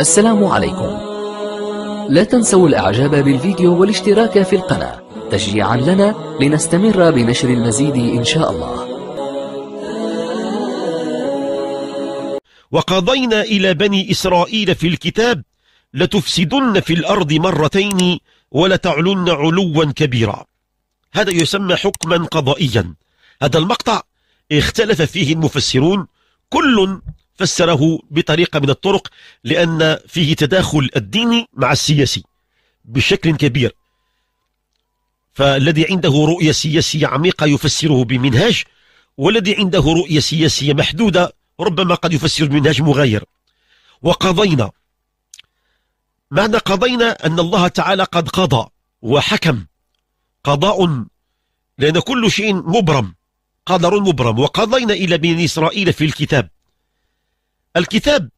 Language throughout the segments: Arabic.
السلام عليكم لا تنسوا الاعجاب بالفيديو والاشتراك في القناة تشجيعا لنا لنستمر بنشر المزيد ان شاء الله وقضينا إلى بني إسرائيل في الكتاب لتفسدن في الأرض مرتين ولتعلن علوا كبيرا هذا يسمى حكما قضائيا هذا المقطع اختلف فيه المفسرون كل فسره بطريقة من الطرق لأن فيه تداخل الديني مع السياسي بشكل كبير فالذي عنده رؤية سياسية عميقة يفسره بمنهاج والذي عنده رؤية سياسية محدودة ربما قد يفسر بمنهاج مغاير وقضينا معنى قضينا أن الله تعالى قد قضى وحكم قضاء لأن كل شيء مبرم قدر مبرم وقضينا إلى بني إسرائيل في الكتاب الكتاب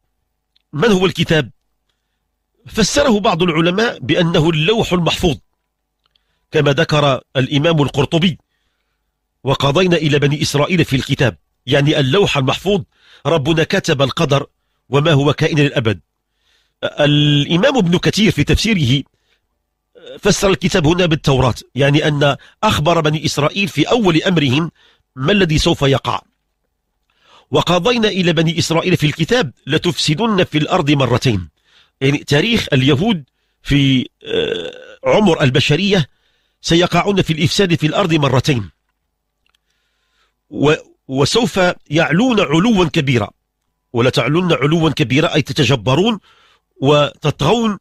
من هو الكتاب فسره بعض العلماء بأنه اللوح المحفوظ كما ذكر الإمام القرطبي وقضينا إلى بني إسرائيل في الكتاب يعني اللوح المحفوظ ربنا كتب القدر وما هو كائن للأبد الإمام ابن كثير في تفسيره فسر الكتاب هنا بالتوراة يعني أن أخبر بني إسرائيل في أول أمرهم ما الذي سوف يقع وقضينا إلى بني إسرائيل في الكتاب لتفسدن في الأرض مرتين يعني تاريخ اليهود في آه، عمر البشرية سيقعون في الإفساد في الأرض مرتين وسوف يعلون علوا كبيرا ولتعلون علوا كبيرا أي تتجبرون وتطغون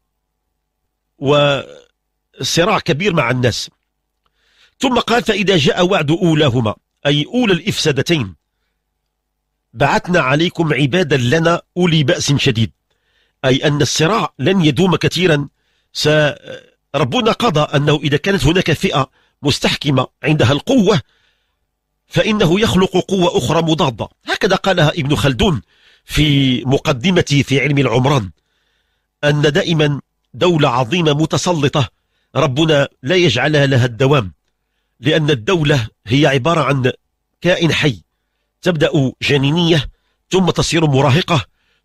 وصراع كبير مع الناس ثم قال فإذا جاء وعد أولاهما أي أولى الإفسادتين بعثنا عليكم عبادا لنا أولي بأس شديد أي أن الصراع لن يدوم كثيرا ربنا قضى أنه إذا كانت هناك فئة مستحكمة عندها القوة فإنه يخلق قوة أخرى مضادة هكذا قالها ابن خلدون في مقدمته في علم العمران أن دائما دولة عظيمة متسلطة ربنا لا يجعلها لها الدوام لأن الدولة هي عبارة عن كائن حي تبدأ جنينية ثم تصير مراهقة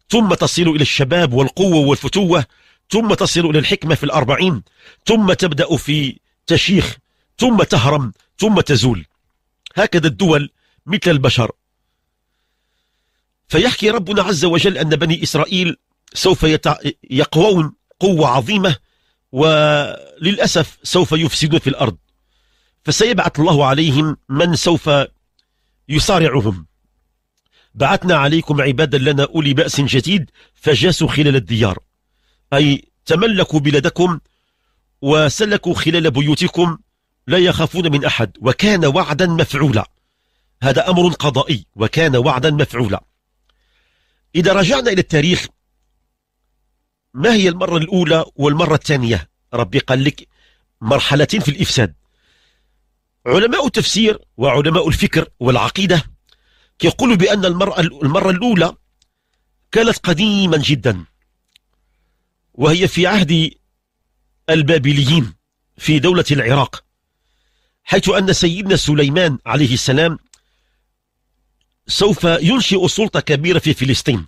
ثم تصل إلى الشباب والقوة والفتوة ثم تصل إلى الحكمة في الأربعين ثم تبدأ في تشيخ ثم تهرم ثم تزول هكذا الدول مثل البشر فيحكي ربنا عز وجل أن بني إسرائيل سوف يقوون قوة عظيمة وللأسف سوف يفسدون في الأرض فسيبعث الله عليهم من سوف يصارعهم بعثنا عليكم عبادا لنا أولي بأس شديد فجاسوا خلال الديار أي تملكوا بلادكم وسلكوا خلال بيوتكم لا يخافون من أحد وكان وعدا مفعولا هذا أمر قضائي وكان وعدا مفعولا إذا رجعنا إلى التاريخ ما هي المرة الأولى والمرة الثانية ربي قال لك مرحلتين في الإفساد علماء التفسير وعلماء الفكر والعقيدة يقول بأن المرأة المرة الأولى كانت قديما جدا وهي في عهد البابليين في دولة العراق حيث أن سيدنا سليمان عليه السلام سوف ينشئ سلطة كبيرة في فلسطين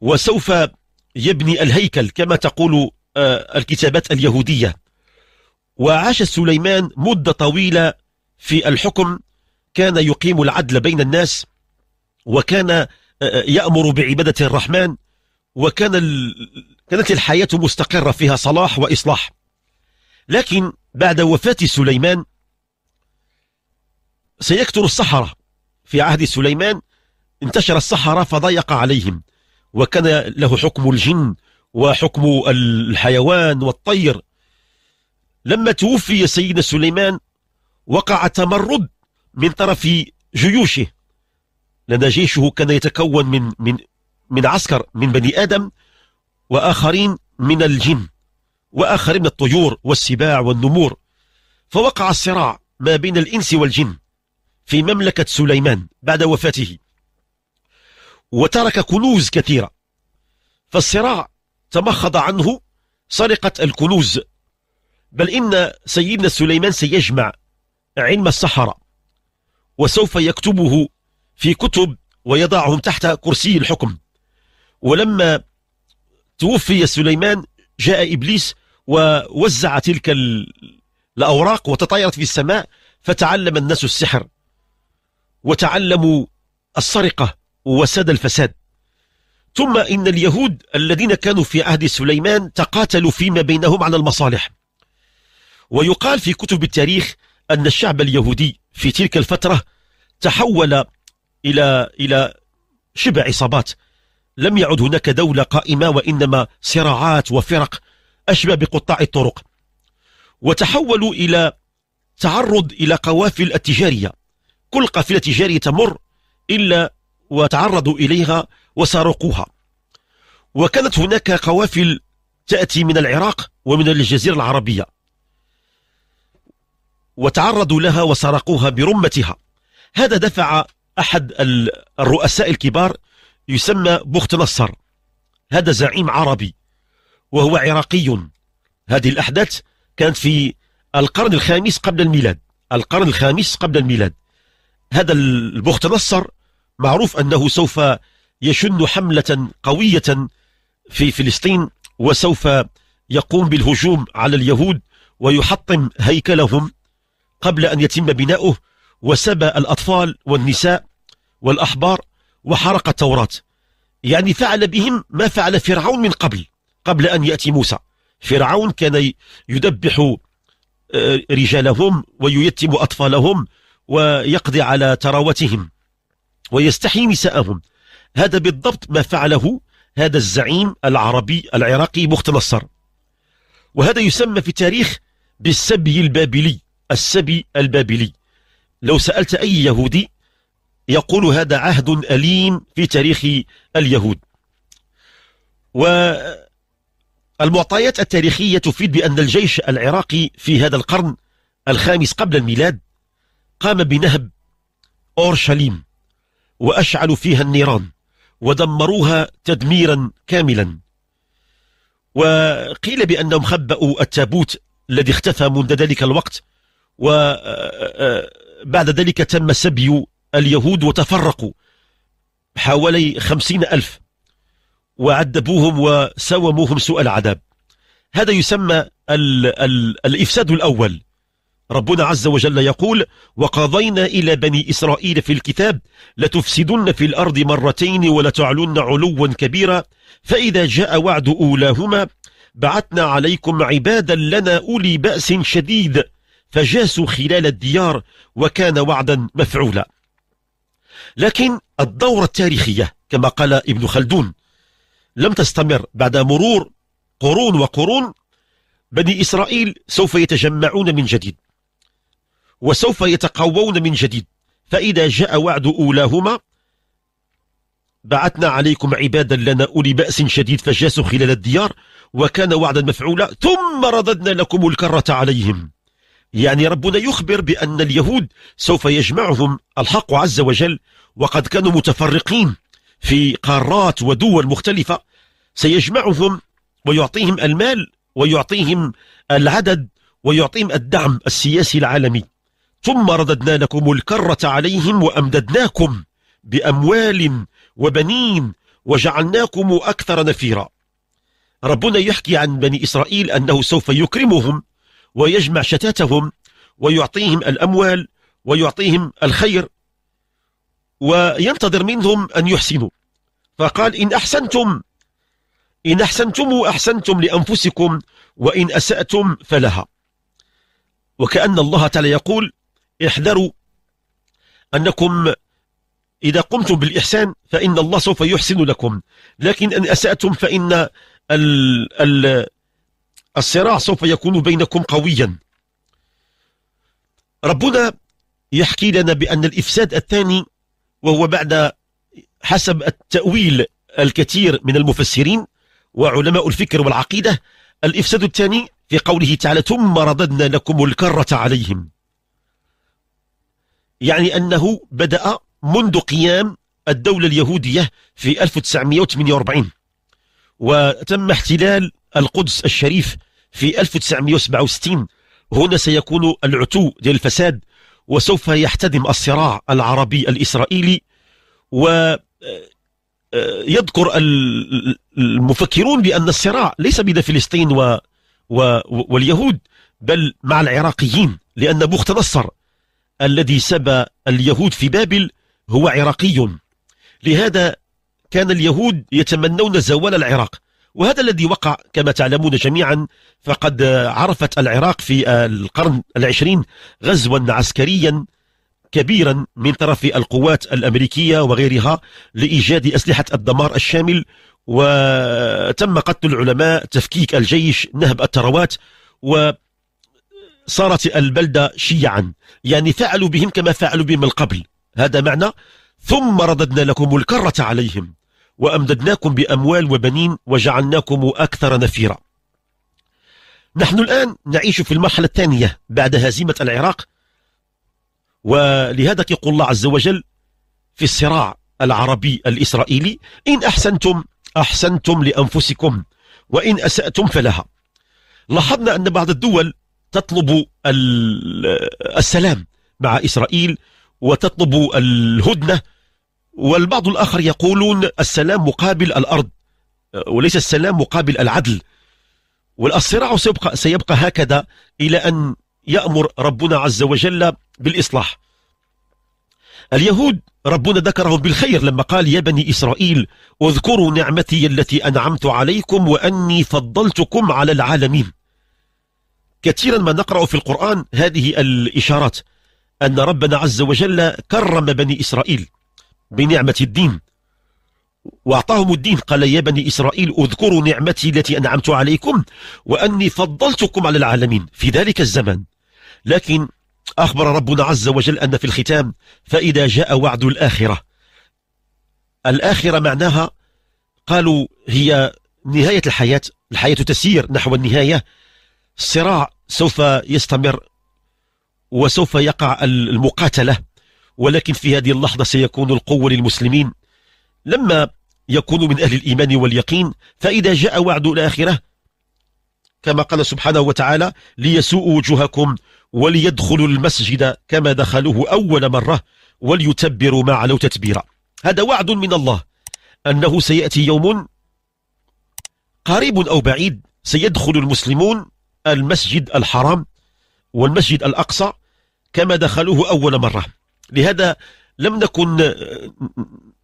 وسوف يبني الهيكل كما تقول آه، الكتابات اليهودية وعاش سليمان مدة طويلة في الحكم كان يقيم العدل بين الناس وكان آه، آه، يأمر بعبادة الرحمن وكان كانت الحياة مستقرة فيها صلاح وإصلاح لكن بعد وفاة سليمان سيكثر السحرة في عهد سليمان انتشر السحرة فضيق عليهم وكان له حكم الجن وحكم الحيوان والطير لما توفي سيدنا سليمان وقع تمرد من طرف جيوشه لأن جيشه كان يتكون من من من عسكر من بني آدم وآخرين من الجن وآخرين من الطيور والسباع والنمور فوقع الصراع ما بين الإنس والجن في مملكة سليمان بعد وفاته وترك كنوز كثيرة فالصراع تمخض عنه سرقة الكنوز بل إن سيدنا سليمان سيجمع علم السحرة وسوف يكتبه في كتب ويضعهم تحت كرسي الحكم ولما توفي سليمان جاء إبليس ووزع تلك الأوراق وتطايرت في السماء فتعلم الناس السحر وتعلموا السرقة وساد الفساد ثم إن اليهود الذين كانوا في عهد سليمان تقاتلوا فيما بينهم على المصالح ويقال في كتب التاريخ أن الشعب اليهودي في تلك الفترة تحول إلى إلى شبه عصابات لم يعد هناك دولة قائمة وإنما صراعات وفرق أشبه بقطاع الطرق وتحولوا إلى تعرض إلى قوافل التجارية كل قافلة تجارية تمر إلا وتعرضوا إليها وسرقوها وكانت هناك قوافل تأتي من العراق ومن الجزيرة العربية وتعرضوا لها وسرقوها برمتها هذا دفع أحد الرؤساء الكبار يسمى بخت نصر هذا زعيم عربي وهو عراقي هذه الأحداث كانت في القرن الخامس قبل الميلاد القرن الخامس قبل الميلاد هذا البخت نصر معروف أنه سوف يشن حملة قوية في فلسطين وسوف يقوم بالهجوم على اليهود ويحطم هيكلهم قبل أن يتم بناؤه وسبى الأطفال والنساء والأحبار وحرق التوراة يعني فعل بهم ما فعل فرعون من قبل قبل أن يأتي موسى فرعون كان يدبح آه، رجالهم وييتم أطفالهم ويقضي على تراوتهم ويستحي نساءهم هذا بالضبط ما فعله هذا الزعيم العربي العراقي مختنصر نصر وهذا يسمى في التاريخ بالسبي البابلي السبي البابلي لو سألت أي يهودي يقول هذا عهد أليم في تاريخ اليهود والمعطيات التاريخية تفيد بأن الجيش العراقي في هذا القرن الخامس قبل الميلاد قام بنهب أورشليم وأشعلوا فيها النيران ودمروها تدميرا كاملا وقيل بأنهم خبأوا التابوت الذي اختفى منذ ذلك الوقت وبعد آه، آه، آه، ذلك تم سبي اليهود وتفرقوا حوالي خمسين ألف وعذبوهم وسوموهم سوء العذاب هذا يسمى الـ الـ الإفساد الأول ربنا عز وجل يقول وقضينا إلى بني إسرائيل في الكتاب لتفسدن في الأرض مرتين ولتعلن علوا كبيرا فإذا جاء وعد أولاهما بعثنا عليكم عبادا لنا أولي بأس شديد فجاسوا خلال الديار وكان وعدا مفعولا لكن الدورة التاريخية كما قال ابن خلدون لم تستمر بعد مرور قرون وقرون بني إسرائيل سوف يتجمعون من جديد وسوف يتقوون من جديد فإذا جاء وعد أولاهما بعثنا عليكم عبادا لنا أولي بأس شديد فجاسوا خلال الديار وكان وعدا مفعولا ثم رددنا لكم الكرة عليهم يعني ربنا يخبر بأن اليهود سوف يجمعهم الحق عز وجل وقد كانوا متفرقين في قارات ودول مختلفة سيجمعهم ويعطيهم المال ويعطيهم العدد ويعطيهم الدعم السياسي العالمي ثم رددنا لكم الكرة عليهم وأمددناكم بأموال وبنين وجعلناكم أكثر نفيرا ربنا يحكي عن بني إسرائيل أنه سوف يكرمهم ويجمع شتاتهم ويعطيهم الأموال ويعطيهم الخير وينتظر منهم أن يحسنوا فقال إن أحسنتم إن أحسنتم أحسنتم لأنفسكم وإن أسأتم فلها وكأن الله تعالى يقول احذروا أنكم إذا قمتم بالإحسان فإن الله سوف يحسن لكم لكن أن أسأتم فإن ال ال الصراع سوف يكون بينكم قويا ربنا يحكي لنا بأن الإفساد الثاني وهو بعد حسب التأويل الكثير من المفسرين وعلماء الفكر والعقيدة الإفساد الثاني في قوله تعالى ثم رددنا لكم الكرة عليهم يعني أنه بدأ منذ قيام الدولة اليهودية في 1948 وتم احتلال القدس الشريف في 1967 هنا سيكون العتو ديال الفساد وسوف يحتدم الصراع العربي الإسرائيلي و آه، آه، يذكر المفكرون بأن الصراع ليس بين فلسطين و... و... واليهود بل مع العراقيين لأن بوخت نصر الذي سبى اليهود في بابل هو عراقي لهذا كان اليهود يتمنون زوال العراق وهذا الذي وقع كما تعلمون جميعا فقد عرفت العراق في القرن العشرين غزوا عسكريا كبيرا من طرف القوات الأمريكية وغيرها لإيجاد أسلحة الدمار الشامل وتم قتل العلماء تفكيك الجيش نهب الثروات و صارت البلدة شيعا يعني فعلوا بهم كما فعلوا بهم من قبل هذا معنى ثم رددنا لكم الكرة عليهم وأمددناكم بأموال وبنين وجعلناكم أكثر نفيرا نحن الآن نعيش في المرحلة الثانية بعد هزيمة العراق ولهذا يقول الله عز وجل في الصراع العربي الإسرائيلي إن أحسنتم أحسنتم لأنفسكم وإن أسأتم فلها لاحظنا أن بعض الدول تطلب السلام مع إسرائيل وتطلب الهدنة والبعض الآخر يقولون السلام مقابل الأرض وليس السلام مقابل العدل والصراع سيبقى, سيبقى هكذا إلى أن يأمر ربنا عز وجل بالإصلاح اليهود ربنا ذكرهم بالخير لما قال يا بني إسرائيل اذكروا نعمتي التي أنعمت عليكم وأني فضلتكم على العالمين كثيرا ما نقرأ في القرآن هذه الإشارات أن ربنا عز وجل كرم بني إسرائيل بنعمة الدين وأعطاهم الدين قال يا بني إسرائيل اذكروا نعمتي التي أنعمت عليكم وأني فضلتكم على العالمين في ذلك الزمن لكن أخبر ربنا عز وجل أن في الختام فإذا جاء وعد الآخرة الآخرة معناها قالوا هي نهاية الحياة الحياة تسير نحو النهاية صراع سوف يستمر وسوف يقع المقاتلة ولكن في هذه اللحظة سيكون القوة للمسلمين لما يكون من أهل الإيمان واليقين فإذا جاء وعد الآخرة كما قال سبحانه وتعالى ليسوء وجوهكم وليدخلوا المسجد كما دخلوه أول مرة وليتبروا ما علوا تتبيرا هذا وعد من الله أنه سيأتي يوم قريب أو بعيد سيدخل المسلمون المسجد الحرام والمسجد الأقصى كما دخلوه أول مرة لهذا لم نكن آه،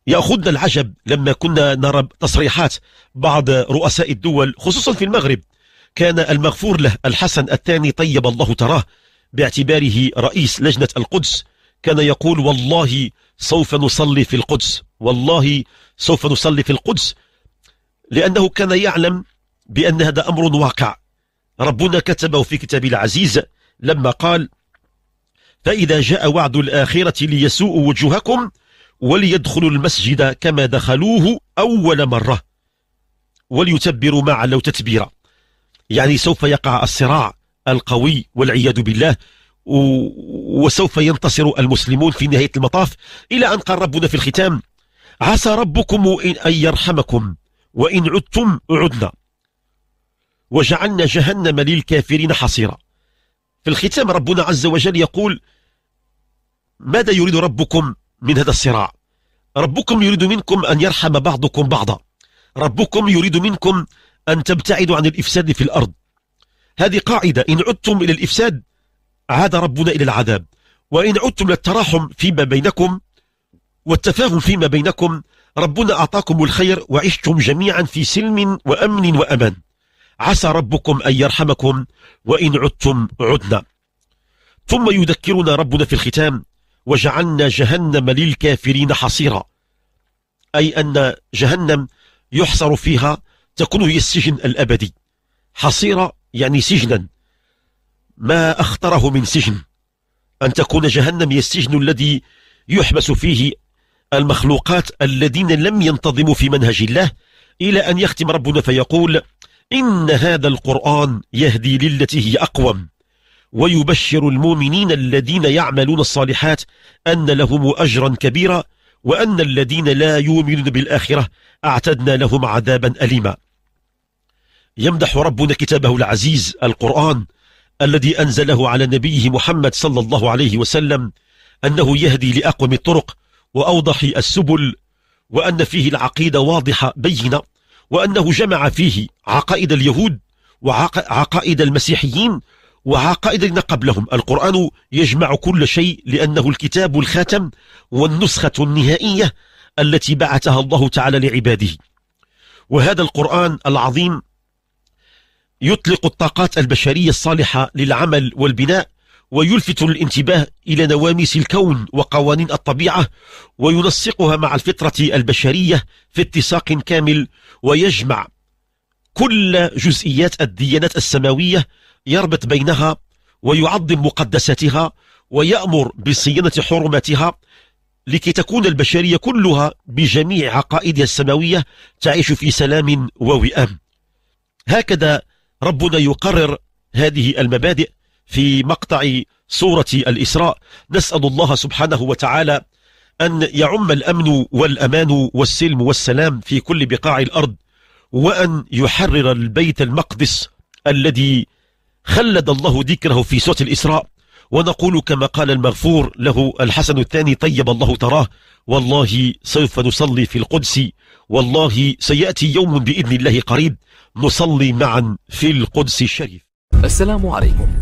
يأخذنا العجب لما كنا نرى تصريحات بعض رؤساء الدول خصوصا في المغرب كان المغفور له الحسن الثاني طيب الله تراه باعتباره رئيس لجنة القدس كان يقول والله سوف نصلي في القدس والله سوف نصلي في القدس لأنه كان يعلم بأن هذا أمر واقع ربنا كتبه في كتابه العزيز لما قال فإذا جاء وعد الآخرة ليسوء وجوهكم وليدخلوا المسجد كما دخلوه أول مرة وليتبروا ما علوا تتبيرا يعني سوف يقع الصراع القوي والعياذ بالله وسوف ينتصر المسلمون في نهاية المطاف إلى أن قال ربنا في الختام عسى ربكم إن أن يرحمكم وإن عدتم عدنا وجعلنا جهنم للكافرين حصيرا في الختام ربنا عز وجل يقول ماذا يريد ربكم من هذا الصراع ربكم يريد منكم أن يرحم بعضكم بعضا ربكم يريد منكم أن تبتعدوا عن الإفساد في الأرض هذه قاعدة إن عدتم إلى الإفساد عاد ربنا إلى العذاب وإن عدتم للتراحم فيما بينكم والتفاهم فيما بينكم ربنا أعطاكم الخير وعشتم جميعا في سلم وأمن وأمان عسى ربكم أن يرحمكم وإن عدتم عدنا ثم يذكرنا ربنا في الختام وجعلنا جهنم للكافرين حصيرا أي أن جهنم يحصر فيها تكون هي السجن الأبدي حصيرة يعني سجنا ما أخطره من سجن أن تكون جهنم هي السجن الذي يحبس فيه المخلوقات الذين لم ينتظموا في منهج الله إلى أن يختم ربنا فيقول إن هذا القرآن يهدي للتي هي أقوم ويبشر المؤمنين الذين يعملون الصالحات أن لهم أجرا كبيرا وأن الذين لا يؤمنون بالآخرة أعتدنا لهم عذابا أليما يمدح ربنا كتابه العزيز القرآن الذي أنزله على نبيه محمد صلى الله عليه وسلم أنه يهدي لأقوم الطرق وأوضح السبل وأن فيه العقيدة واضحة بينة وأنه جمع فيه عقائد اليهود وعقائد المسيحيين وعقائدنا قبلهم القرآن يجمع كل شيء لأنه الكتاب الخاتم والنسخة النهائية التي بعثها الله تعالى لعباده وهذا القرآن العظيم يطلق الطاقات البشرية الصالحة للعمل والبناء ويلفت الانتباه إلى نواميس الكون وقوانين الطبيعة وينسقها مع الفطرة البشرية في اتساق كامل ويجمع كل جزئيات الديانات السماوية يربط بينها ويعظم مقدساتها ويأمر بصيانة حرماتها لكي تكون البشرية كلها بجميع عقائدها السماوية تعيش في سلام ووئام هكذا ربنا يقرر هذه المبادئ في مقطع سورة الإسراء نسأل الله سبحانه وتعالى أن يعم الأمن والأمان والسلم والسلام في كل بقاع الأرض وأن يحرر البيت المقدس الذي خلد الله ذكره في سورة الإسراء ونقول كما قال المغفور له الحسن الثاني طيب الله تراه والله سوف نصلي في القدس والله سيأتي يوم بإذن الله قريب نصلي معا في القدس الشريف السلام عليكم